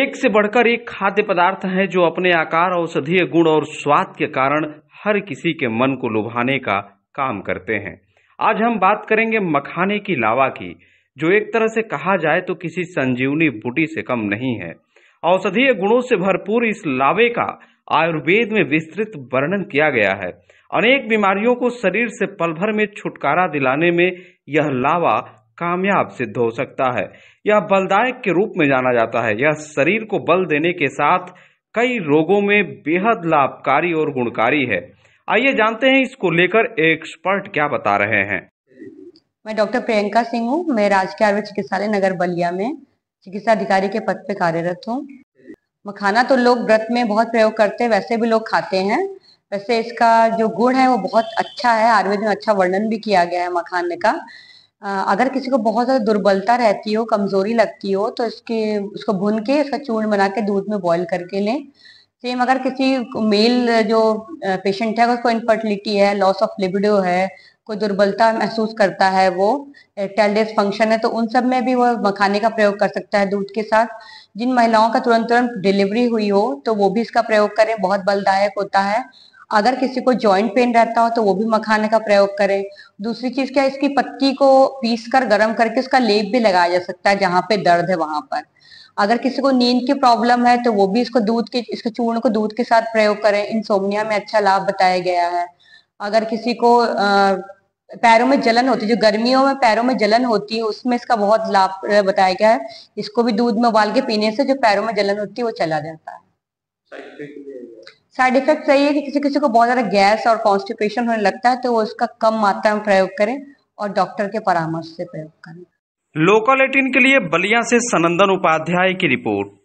एक से बढ़कर एक खाद्य पदार्थ हैं जो अपने आकार औषधीय गुण और स्वाद के कारण हर किसी के मन को लुभाने का काम करते हैं आज हम बात करेंगे मखाने की लावा की जो एक तरह से कहा जाए तो किसी संजीवनी बूटी से कम नहीं है औषधीय गुणों से भरपूर इस लावे का आयुर्वेद में विस्तृत वर्णन किया गया है अनेक बीमारियों को शरीर से पल भर में छुटकारा दिलाने में यह लावा कामयाब सिद्ध हो सकता है यह बलदायक के रूप में जाना जाता है यह शरीर को बल देने के साथ कई रोगों में बेहद लाभकारी और गुणकारी है आइए जानते हैं इसको लेकर एक्सपर्ट क्या बता रहे हैं मैं डॉक्टर प्रियंका सिंह हूँ मैं राजकीय आयुर्वेद चिकित्सालय नगर बलिया में चिकित्सा अधिकारी के पद पे कार्यरत हूँ मखाना तो लोग व्रत में बहुत प्रयोग करते हैं वैसे भी लोग खाते हैं वैसे इसका जो गुण है वो बहुत अच्छा है आयुर्वेद में अच्छा वर्णन भी किया गया है मखाने का अगर किसी को बहुत ज़्यादा दुर्बलता रहती हो कमज़ोरी लगती हो तो इसके उसको भुन के इसका चूर्ण बना के दूध में बॉईल करके लें सेम अगर किसी मेल जो पेशेंट है उसको इनफर्टिलिटी है लॉस ऑफ लिबिडो है कोई दुर्बलता महसूस करता है वो टेलडेस फंक्शन है तो उन सब में भी वो मखाने का प्रयोग कर सकता है दूध के साथ जिन महिलाओं का तुरंत तुरंत डिलीवरी हुई हो तो वो भी इसका प्रयोग करें बहुत बलदायक होता है अगर किसी को जॉइंट पेन रहता हो तो वो भी मखाने का प्रयोग करें दूसरी चीज क्या है इसकी पत्ती को पीस कर गर्म करके उसका लेप भी लगाया जा सकता है जहां पे दर्द है वहां पर अगर किसी को नींद की प्रॉब्लम है तो वो भी इसको दूध के इसके चूर्ण को दूध के साथ प्रयोग करें इन सोमनिया में अच्छा लाभ बताया गया है अगर किसी को आ, पैरों में जलन होती है जो गर्मियों में पैरों में जलन होती है उसमें इसका बहुत लाभ बताया गया है इसको भी दूध में उबाल के पीने से जो पैरों में जलन होती है वो चला जाता है साइड इफेक्ट सही है कि किसी किसी को बहुत ज्यादा गैस और कॉन्स्टिपेशन होने लगता है तो वो उसका कम मात्रा में प्रयोग करें और डॉक्टर के परामर्श से प्रयोग करें एटीन के लिए बलिया से सनंदन उपाध्याय की रिपोर्ट